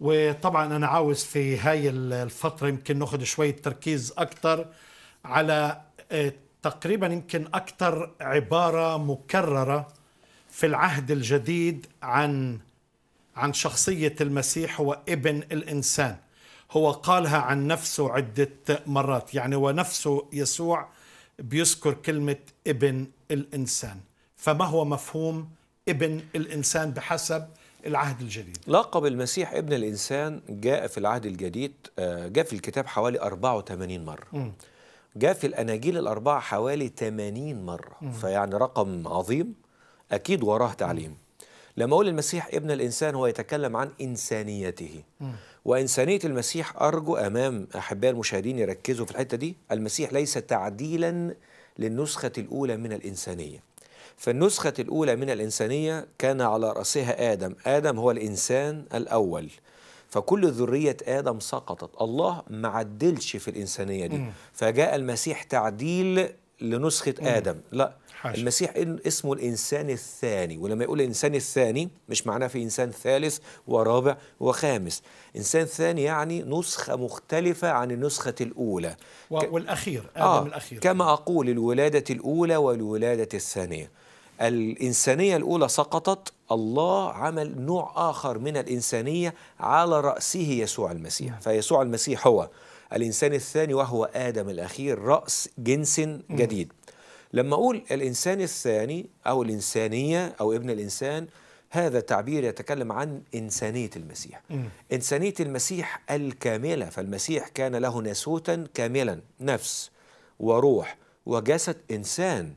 وطبعا أنا عاوز في هاي الفترة يمكن ناخذ شوية تركيز اكثر على آه، تقريبا يمكن اكثر عبارة مكررة في العهد الجديد عن عن شخصية المسيح هو ابن الإنسان هو قالها عن نفسه عدة مرات يعني ونفسه يسوع بيذكر كلمة ابن الإنسان فما هو مفهوم ابن الإنسان بحسب العهد الجديد لقب المسيح ابن الإنسان جاء في العهد الجديد آه، جاء في الكتاب حوالي 84 مرة م. جاء في الأناجيل الأربعة حوالي 80 مرة م. فيعني رقم عظيم أكيد وراه تعليم م. لما أقول المسيح ابن الإنسان هو يتكلم عن إنسانيته م. وإنسانية المسيح أرجو أمام أحباء المشاهدين يركزوا في الحتة دي المسيح ليس تعديلا للنسخة الأولى من الإنسانية فالنسخة الأولى من الإنسانية كان على رأسها آدم آدم هو الإنسان الأول فكل ذرية آدم سقطت الله ما عدلش في الإنسانية دي فجاء المسيح تعديل لنسخة آدم لا حاجة. المسيح اسمه الإنسان الثاني ولما يقول الإنسان الثاني مش معناه في إنسان ثالث ورابع وخامس إنسان ثاني يعني نسخة مختلفة عن النسخة الأولى والأخير آدم آه الأخير كما أقول الولادة الأولى والولادة الثانية الإنسانية الأولى سقطت الله عمل نوع آخر من الإنسانية على رأسه يسوع المسيح فيسوع المسيح هو الإنسان الثاني وهو آدم الأخير رأس جنس جديد لما أقول الإنسان الثاني أو الإنسانية أو ابن الإنسان هذا تعبير يتكلم عن إنسانية المسيح إنسانية المسيح الكاملة فالمسيح كان له ناسوتا كاملا نفس وروح وجسد إنسان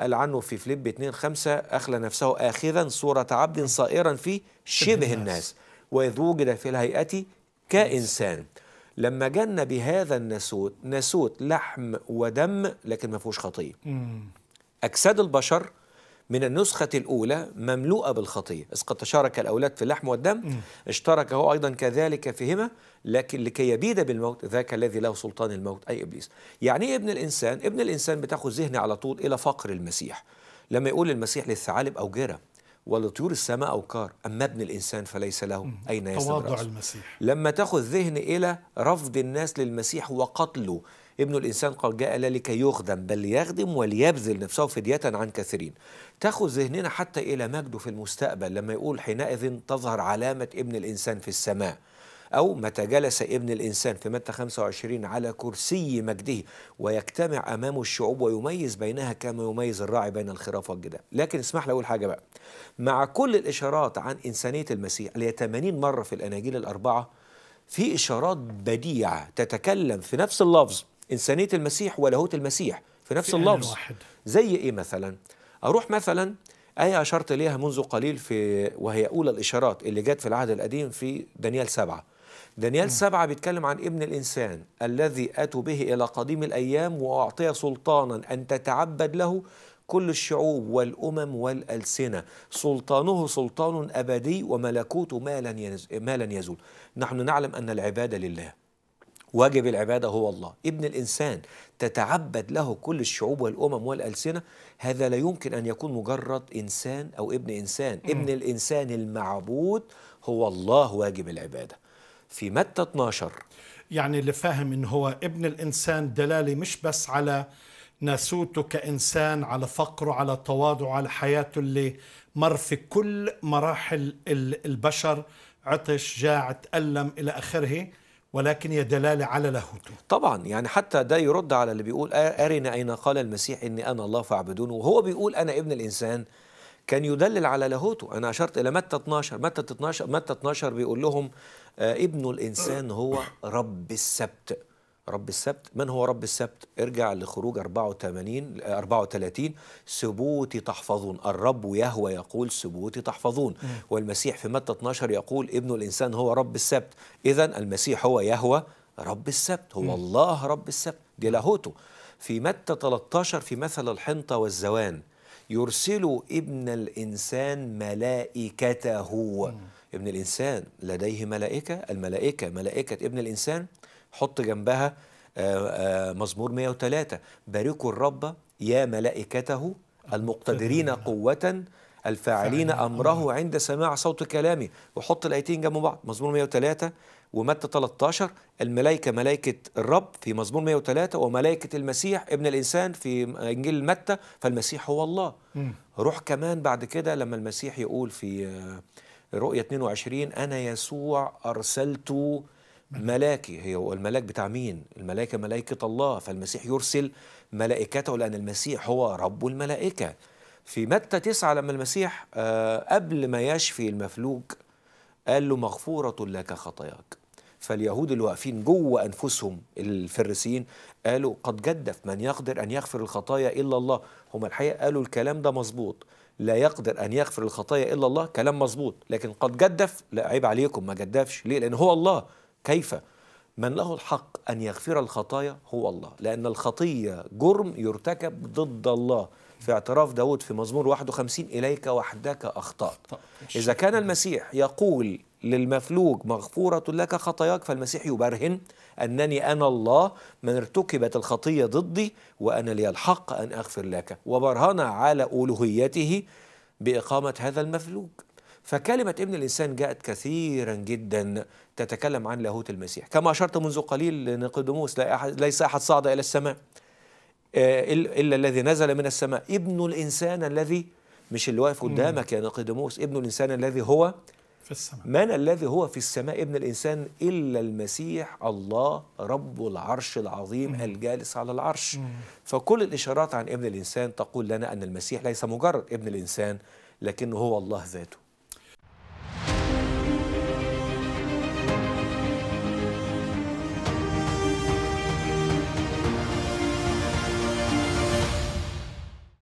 قال عنه في فليب 2 5 أخلى نفسه آخذا صورة عبد صائرا في شبه الناس وإذ وجد في الهيئة كإنسان لما جن بهذا الناسوت ناسوت لحم ودم لكن ما فيهوش خطيه اجساد البشر من النسخة الأولى مملوءة بالخطية إذ قد تشارك الأولاد في اللحم والدم م. اشترك هو أيضا كذلك فيهما لكن لكي يبيد بالموت ذاك الذي له سلطان الموت أي إبليس يعني إيه ابن الإنسان؟ ابن الإنسان بتاخذ ذهني على طول إلى فقر المسيح لما يقول المسيح للثعالب أو أوجرة ولطيور السماء أوكار أما ابن الإنسان فليس له أين يستدرس تواضع المسيح لما تاخذ ذهن إلى رفض الناس للمسيح وقتله ابن الإنسان قد جاء لا لكي يخدم بل ليخدم وليبذل نفسه فدية عن كثيرين تاخذ ذهننا حتى إلى مجده في المستقبل لما يقول حينئذ تظهر علامة ابن الإنسان في السماء أو متى جلس ابن الإنسان في متى 25 على كرسي مجده ويجتمع أمامه الشعوب ويميز بينها كما يميز الراعي بين الخراف والجداء لكن اسمح لي أقول حاجة بقى مع كل الإشارات عن إنسانية المسيح اللي هي 80 مرة في الأناجيل الأربعة في إشارات بديعة تتكلم في نفس اللفظ إنسانية المسيح ولاهوت المسيح في نفس في اللفظ واحد. زي إيه مثلا أروح مثلا آية أشرت إليها منذ قليل في وهي أولى الإشارات اللي جت في العهد القديم في دانيال سبعة دانيال سبعة بيتكلم عن ابن الإنسان الذي أتوا به إلى قديم الأيام وأعطي سلطانا أن تتعبد له كل الشعوب والأمم والألسنة سلطانه سلطان أبدي وملكوته ما لن يزول نحن نعلم أن العبادة لله واجب العبادة هو الله ابن الإنسان تتعبد له كل الشعوب والأمم والألسنة هذا لا يمكن أن يكون مجرد إنسان أو ابن إنسان ابن الإنسان المعبود هو الله واجب العبادة في متى 12 يعني اللي فاهم إن هو ابن الإنسان دلالة مش بس على ناسوته كإنسان على فقره على تواضعه على حياته اللي مر في كل مراحل البشر عطش جاع تألم إلى آخره ولكن هي دلالة على لاهوته طبعا يعني حتى ده يرد على اللي بيقول أرنا أين قال المسيح إني أنا الله فاعبدونه وهو بيقول أنا ابن الإنسان كان يدلل على لاهوته أنا أشرت إلى متى 12 متى 12 متى 12 بيقول لهم آه، ابن الإنسان هو رب السبت رب السبت من هو رب السبت ارجع لخروج 84 34 سبوتي تحفظون الرب يهوى يقول سبوتي تحفظون والمسيح في متى 12 يقول ابن الإنسان هو رب السبت إذا المسيح هو يهوى رب السبت هو الله رب السبت دي لاهوته في متى 13 في مثل الحنطة والزوان يرسل ابن الإنسان ملائكته ابن الإنسان لديه ملائكة الملائكة ملائكة ابن الإنسان حط جنبها آه، آه، مزمور 103 باركوا الرب يا ملائكته المقتدرين قوة الفاعلين أمره آه. عند سماع صوت كلامي وحط الآيتين جنب بعض مزمور 103 ومتى 13 الملائكة ملائكة الرب في مزمور 103 وملائكة المسيح ابن الإنسان في إنجيل متى فالمسيح هو الله روح كمان بعد كده لما المسيح يقول في آه، رؤية 22 أنا يسوع أرسلت ملاكي هي هو الملاك بتاع مين الملائكة ملائكة الله فالمسيح يرسل ملائكته لأن المسيح هو رب الملائكة في متى تسعة لما المسيح آه، قبل ما يشفي المفلوج قال له مغفورة لك خطاياك فاليهود اللي واقفين جوه انفسهم الفرسين قالوا قد جدف من يقدر ان يغفر الخطايا الا الله هم الحقيقه قالوا الكلام ده مظبوط لا يقدر ان يغفر الخطايا الا الله كلام مظبوط لكن قد جدف لا عيب عليكم ما جدفش ليه لان هو الله كيف من له الحق أن يغفر الخطايا هو الله لأن الخطية جرم يرتكب ضد الله في اعتراف داود في مزمور 51 إليك وحدك أخطأت إذا كان المسيح يقول للمفلوج مغفورة لك خطاياك فالمسيح يبرهن أنني أنا الله من ارتكبت الخطية ضدي وأنا لي الحق أن أغفر لك وبرهن على ألوهيته بإقامة هذا المفلوج فكلمة ابن الإنسان جاءت كثيرا جدا تتكلم عن لاهوت المسيح كما أشرت منذ قليل نقدموس ليس أحد صعد إلى السماء آه، إلا الذي نزل من السماء ابن الإنسان الذي مش اللي واقف قدامك يا نقدموس ابن الإنسان الذي هو في السماء من الذي هو في السماء ابن الإنسان إلا المسيح الله رب العرش العظيم مم. الجالس على العرش مم. فكل الإشارات عن ابن الإنسان تقول لنا أن المسيح ليس مجرد ابن الإنسان لكنه هو الله ذاته